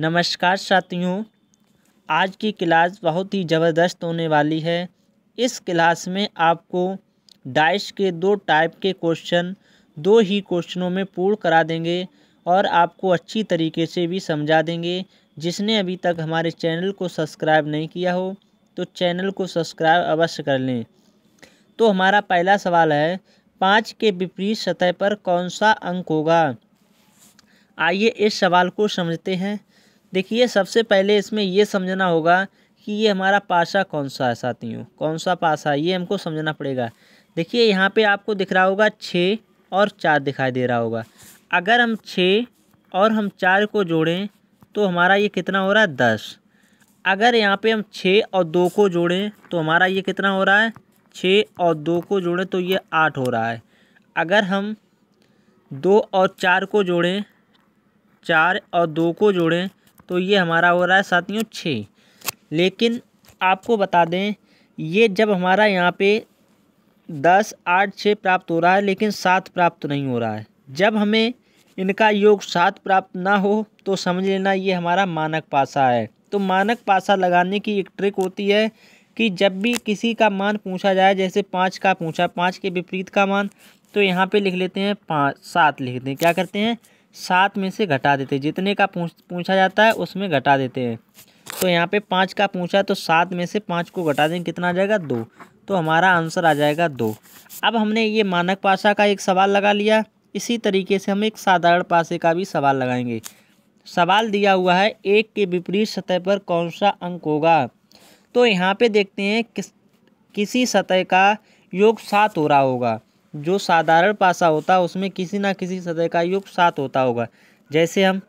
नमस्कार साथियों आज की क्लास बहुत ही ज़बरदस्त होने वाली है इस क्लास में आपको डाइस के दो टाइप के क्वेश्चन दो ही क्वेश्चनों में पूर्ण करा देंगे और आपको अच्छी तरीके से भी समझा देंगे जिसने अभी तक हमारे चैनल को सब्सक्राइब नहीं किया हो तो चैनल को सब्सक्राइब अवश्य कर लें तो हमारा पहला सवाल है पाँच के विपरीत सतह पर कौन सा अंक होगा आइए इस सवाल को समझते हैं देखिए सबसे पहले इसमें ये समझना होगा कि ये हमारा पासा कौन सा है साथियों कौन सा पासा ये हमको समझना पड़ेगा देखिए यहाँ पे आपको दिख रहा होगा छः और चार दिखाई दे रहा होगा अगर हम छः और हम चार को जोड़ें तो हमारा ये कितना हो रहा है दस अगर यहाँ पे हम छः और दो को जोड़ें तो हमारा ये कितना हो रहा है छः और दो को जोड़ें तो ये आठ हो रहा है अगर हम दो और चार को जोड़ें चार और दो को जोड़ें तो ये हमारा हो रहा है साथियों छः लेकिन आपको बता दें ये जब हमारा यहाँ पे दस आठ छः प्राप्त हो रहा है लेकिन सात प्राप्त नहीं हो रहा है जब हमें इनका योग सात प्राप्त ना हो तो समझ लेना ये हमारा मानक पासा है तो मानक पासा लगाने की एक ट्रिक होती है कि जब भी किसी का मान पूछा जाए जैसे पाँच का पूछा पाँच के विपरीत का मान तो यहाँ पे लिख लेते हैं पाँच सात लिख दें क्या करते हैं सात में से घटा देते हैं जितने का पूछ पूछा जाता है उसमें घटा देते हैं तो यहाँ पे पाँच का पूछा तो सात में से पाँच को घटा देंगे कितना आ जाएगा दो तो हमारा आंसर आ जाएगा दो अब हमने ये मानक पाशा का एक सवाल लगा लिया इसी तरीके से हम एक साधारण पासे का भी सवाल लगाएंगे सवाल दिया हुआ है एक के विपरीत सतह पर कौन सा अंक होगा तो यहाँ पे देखते हैं किस किसी सतह का योग सात हो रहा होगा जो साधारण पासा होता है उसमें किसी ना किसी सतह का योग सात होता होगा जैसे हम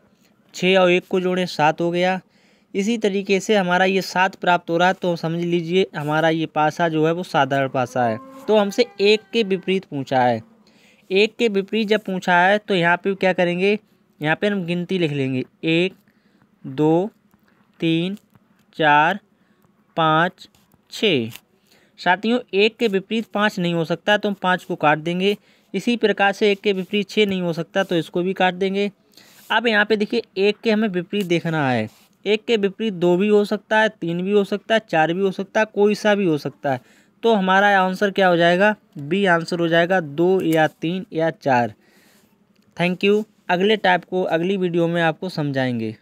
छः और एक को जोड़ें सात हो गया इसी तरीके से हमारा ये सात प्राप्त हो रहा है तो समझ लीजिए हमारा ये पासा जो है वो साधारण पासा है तो हमसे एक के विपरीत पूछा है एक के विपरीत जब पूछा है तो यहाँ पे क्या करेंगे यहाँ पे हम गिनती लिख लेंगे एक दो तीन चार पाँच छः साथियों एक के विपरीत पाँच नहीं हो सकता तो हम पाँच को काट देंगे इसी प्रकार से एक के विपरीत छः नहीं हो सकता तो इसको भी काट देंगे अब यहाँ पे देखिए एक के हमें विपरीत देखना है एक के विपरीत दो भी हो सकता है तीन भी हो सकता है चार भी हो सकता है कोई सा भी हो सकता है तो हमारा आंसर क्या हो जाएगा बी आंसर हो जाएगा दो या तीन या चार थैंक यू अगले टाइप को अगली वीडियो में आपको समझाएँगे